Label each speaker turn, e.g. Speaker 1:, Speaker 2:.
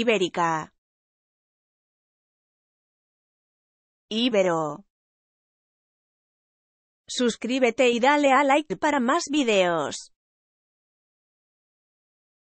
Speaker 1: Ibérica. Ibero. Suscríbete y dale a like para más videos.